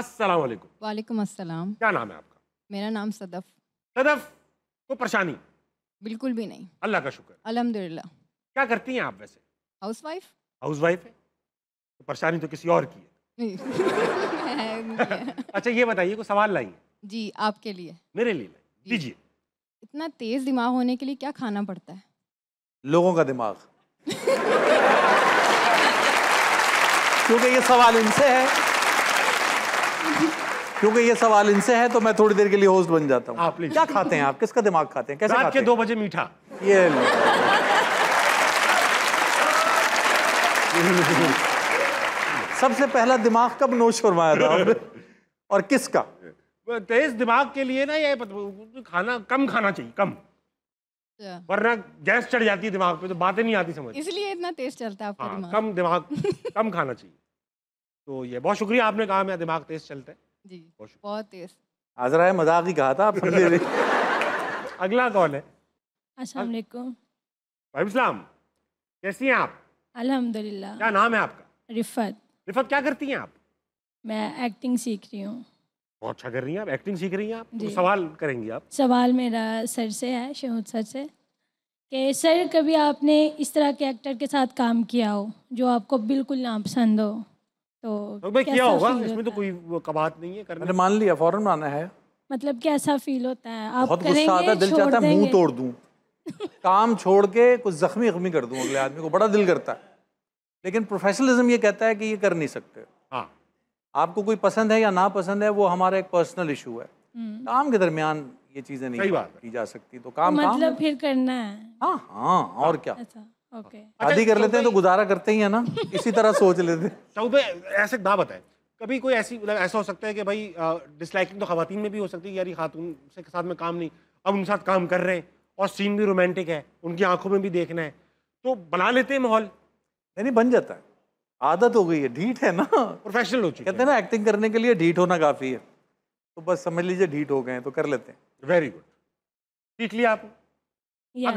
अस्सलाम वालेकुम वालेकुम अस्सलाम क्या नाम है आपका मेरा नाम सदफ सदफ को तो परेशानी बिल्कुल भी नहीं अल्लाह का शुक्र अलहमदिल्ला क्या करती हैं आप वैसे हाउस वाइफ हाउस वाइफ है तो परेशानी तो किसी और की है अच्छा ये बताइए कोई सवाल लाइए जी आपके लिए मेरे लिए दीजिए इतना तेज दिमाग होने के लिए क्या खाना पड़ता है लोगों का दिमाग क्योंकि ये सवाल इनसे है क्योंकि ये सवाल इनसे है तो मैं थोड़ी देर के लिए होस्ट बन जाता हूँ क्या खाते हैं आप किसका दिमाग खाते हैं कैसे रात खाते के दो बजे मीठा ये सबसे पहला दिमाग कब नोश फरमाया था और किसका तेज तो दिमाग के लिए ना ये खाना कम खाना चाहिए कम अच्छा। वरना गैस चढ़ जाती है दिमाग पे तो बातें नहीं आती समझ इसलिए इतना तेज चलता है आपका हाँ, दिमाग कम दिमाग कम खाना चाहिए तो ये बहुत शुक्रिया आपने कहा मेरा दिमाग तेज चलता है जी बहुत, तेज आज रहा है मजाक ही कहा था आप अगला कौन है अस्सलाम वालेकुम वालेकुम सलाम कैसी हैं आप अल्हम्दुलिल्लाह क्या नाम है आपका रिफत रिफत क्या करती हैं आप मैं एक्टिंग सीख रही हूँ बहुत अच्छा कर रही हैं आप एक्टिंग सीख रही हैं आप तो सवाल करेंगी आप सवाल मेरा सर से है शहूद सर से कि सर कभी आपने इस तरह के एक्टर के साथ काम किया हो जो आपको बिल्कुल नापसंद हो तो, तो मैं होगा इसमें तो कोई कबात नहीं है करने मान लिया फौरन माना है मतलब कैसा फील होता है आप बहुत गुस्सा आता है दिल चाहता है मुंह तोड़ दूं काम छोड़ के कुछ जख्मी जख्मी कर दूं अगले आदमी को बड़ा दिल करता है लेकिन प्रोफेशनलिज्म ये कहता है कि ये कर नहीं सकते हाँ आपको कोई पसंद है या ना पसंद है वो हमारा एक पर्सनल इशू है हम्म। काम के दरमियान ये चीजें नहीं की जा सकती तो काम मतलब फिर करना है हाँ हाँ और हाँ, क्या शादी कर लेते हैं तो गुजारा करते ही है ना इसी तरह सोच लेते हैं चौबे ऐसे ना बताए कभी कोई ऐसी मतलब ऐसा हो सकता है कि भाई डिसलाइकिंग तो खातन में भी हो सकती है यार ये खातून से के साथ में काम नहीं अब उनके साथ काम कर रहे हैं और सीन भी रोमांटिक है उनकी आंखों में भी देखना है तो बना लेते हैं माहौल यानी बन जाता है आदत हो गई है ढीठ है ना प्रोफेशनल हो चुके कहते हैं ना एक्टिंग करने के लिए ढीठ होना काफ़ी है तो बस समझ लीजिए ढीठ हो गए हैं तो कर लेते हैं वेरी गुड सीख लिया आप